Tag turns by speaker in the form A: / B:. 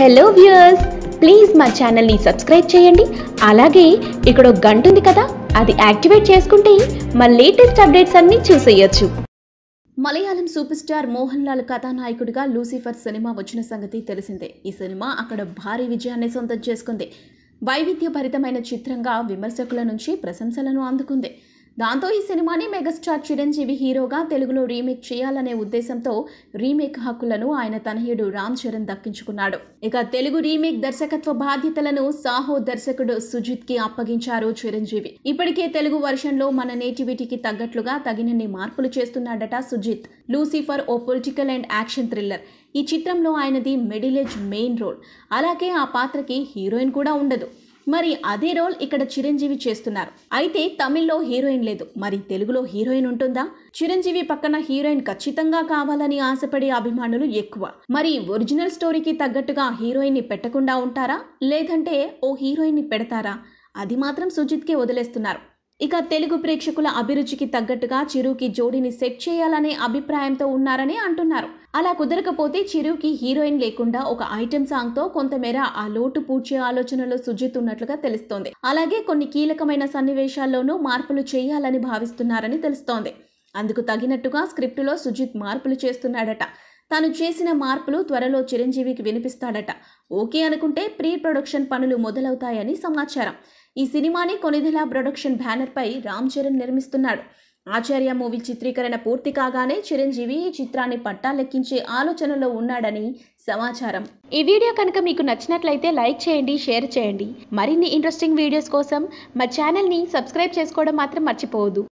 A: hello viewers please మా ఛానల్ని subscribe చేయండి అలాగే ఇక్కడ గంట ఉంది కదా అది యాక్టివేట్ చేసుకుంటే మా లేటెస్ట్ అప్డేట్స్ అన్నీ చూసేయచ్చు
B: మలయాళం సూపర్ స్టార్ మోహన్ లాల్ కథానాయకుడిగా లూసిఫర్ సినిమా వచ్చిన సంగతి తెలిసిందే ఈ సినిమా అక్కడ భారీ విజయాన్ని సొంతం చేసుకుంది వైవిధ్యభరితమైన చిత్రంగా విమర్శకుల నుంచి ప్రశంసలను అందుకుంది దాంతో ఈ సినిమాని మెగాస్టార్ చిరంజీవి హీరోగా తెలుగులో రీమేక్ చేయాలనే ఉద్దేశంతో రీమేక్ హక్కులను ఆయన తనయుడు రామ్ చరణ్ దక్కించుకున్నాడు ఇక తెలుగు రీమేక్ దర్శకత్వ బాధ్యతలను సాహో దర్శకుడు సుజిత్ కి అప్పగించారు చిరంజీవి ఇప్పటికే తెలుగు వర్షన్ లో మన నేటివిటీకి తగ్గట్లుగా తగినన్ని మార్పులు చేస్తున్నాడట సుజిత్ లూసిఫర్ ఓ పొలిటికల్ అండ్ యాక్షన్ థ్రిల్లర్ ఈ చిత్రంలో ఆయనది మిడిల్ ఏజ్ మెయిన్ రోల్ అలాగే ఆ పాత్రకి హీరోయిన్ కూడా ఉండదు మరి అదే రోల్ ఇక్కడ చిరంజీవి చేస్తున్నారు అయితే తమిళ్లో హీరోయిన్ లేదు మరి తెలుగులో హీరోయిన్ ఉంటుందా చిరంజీవి పక్కన హీరోయిన్ ఖచ్చితంగా కావాలని ఆశపడే అభిమానులు ఎక్కువ మరి ఒరిజినల్ స్టోరీకి తగ్గట్టుగా హీరోయిన్ ని పెట్టకుండా ఉంటారా లేదంటే ఓ హీరోయిన్ ని పెడతారా అది మాత్రం సుజిత్కే వదిలేస్తున్నారు ఇక తెలుగు ప్రేక్షకుల అభిరుచికి తగ్గట్టుగా చిరుకి జోడీని సెట్ చేయాలనే అభిప్రాయంతో ఉన్నారని అంటున్నారు అలా కుదరకపోతే చిరుకి హీరోయిన్ లేకుండా ఒక ఐటెం సాంగ్తో కొంతమేర ఆ లోటు పూడ్చే ఆలోచనలో సుజిత్ ఉన్నట్లుగా తెలుస్తోంది అలాగే కొన్ని కీలకమైన సన్నివేశాల్లోనూ మార్పులు చేయాలని భావిస్తున్నారని తెలుస్తోంది అందుకు తగినట్టుగా స్క్రిప్టులో సుజిత్ మార్పులు చేస్తున్నాడట తను చేసిన మార్పులు త్వరలో చిరంజీవికి వినిపిస్తాడట ఓకే అనుకుంటే ప్రీ ప్రొడక్షన్ పనులు మొదలవుతాయని సమాచారం ఈ సినిమాని కొనిదిలా ప్రొడక్షన్ బ్యానర్పై రామ్ చరణ్ నిర్మిస్తున్నాడు ఆచార్య మూవీ చిత్రీకరణ పూర్తి కాగానే చిరంజీవి ఈ చిత్రాన్ని పట్టాలెక్కించే ఆలోచనలో ఉన్నాడని సమాచారం ఈ వీడియో కనుక మీకు నచ్చినట్లయితే లైక్ చేయండి షేర్ చేయండి మరిన్ని ఇంట్రెస్టింగ్ వీడియోస్ కోసం మా ఛానల్ని సబ్స్క్రైబ్ చేసుకోవడం మాత్రం మర్చిపోవద్దు